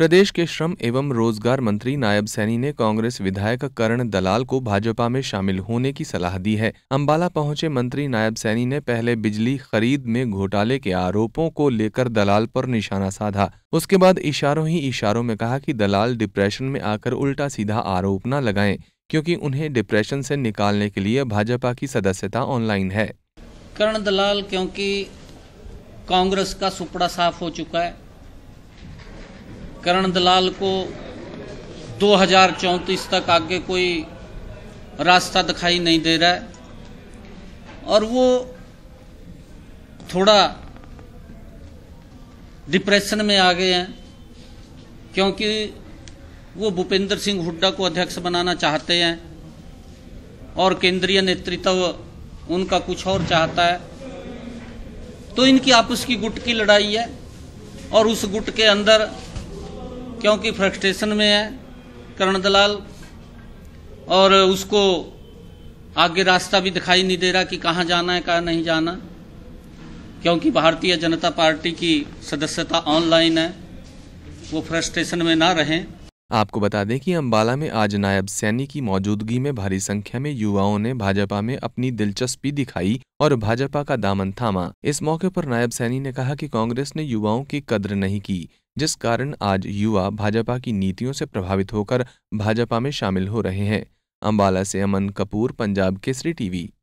प्रदेश के श्रम एवं रोजगार मंत्री नायब सैनी ने कांग्रेस विधायक करण दलाल को भाजपा में शामिल होने की सलाह दी है अंबाला पहुंचे मंत्री नायब सैनी ने पहले बिजली खरीद में घोटाले के आरोपों को लेकर दलाल पर निशाना साधा उसके बाद इशारों ही इशारों में कहा कि दलाल डिप्रेशन में आकर उल्टा सीधा आरोप न लगाए क्योंकि उन्हें डिप्रेशन से निकालने के लिए भाजपा की सदस्यता ऑनलाइन है करण दलाल क्योंकि कांग्रेस का सुपड़ा साफ हो चुका है करण दलाल को दो तक आगे कोई रास्ता दिखाई नहीं दे रहा है और वो थोड़ा डिप्रेशन में आ गए हैं क्योंकि वो भूपेंद्र सिंह हुड्डा को अध्यक्ष बनाना चाहते हैं और केंद्रीय नेतृत्व उनका कुछ और चाहता है तो इनकी आपस की गुट की लड़ाई है और उस गुट के अंदर क्योंकि फ्रस्ट्रेशन में है करण दलाल और उसको आगे रास्ता भी दिखाई नहीं दे रहा कि कहाँ जाना है कहाँ नहीं जाना क्योंकि भारतीय जनता पार्टी की सदस्यता ऑनलाइन है वो फ्रस्ट्रेशन में ना रहें आपको बता दें कि अंबाला में आज नायब सैनी की मौजूदगी में भारी संख्या में युवाओं ने भाजपा में अपनी दिलचस्पी दिखाई और भाजपा का दामन थामा इस मौके पर नायब सैनी ने कहा कि कांग्रेस ने युवाओं की कद्र नहीं की जिस कारण आज युवा भाजपा की नीतियों से प्रभावित होकर भाजपा में शामिल हो रहे हैं अम्बाला से अमन कपूर पंजाब केसरी टीवी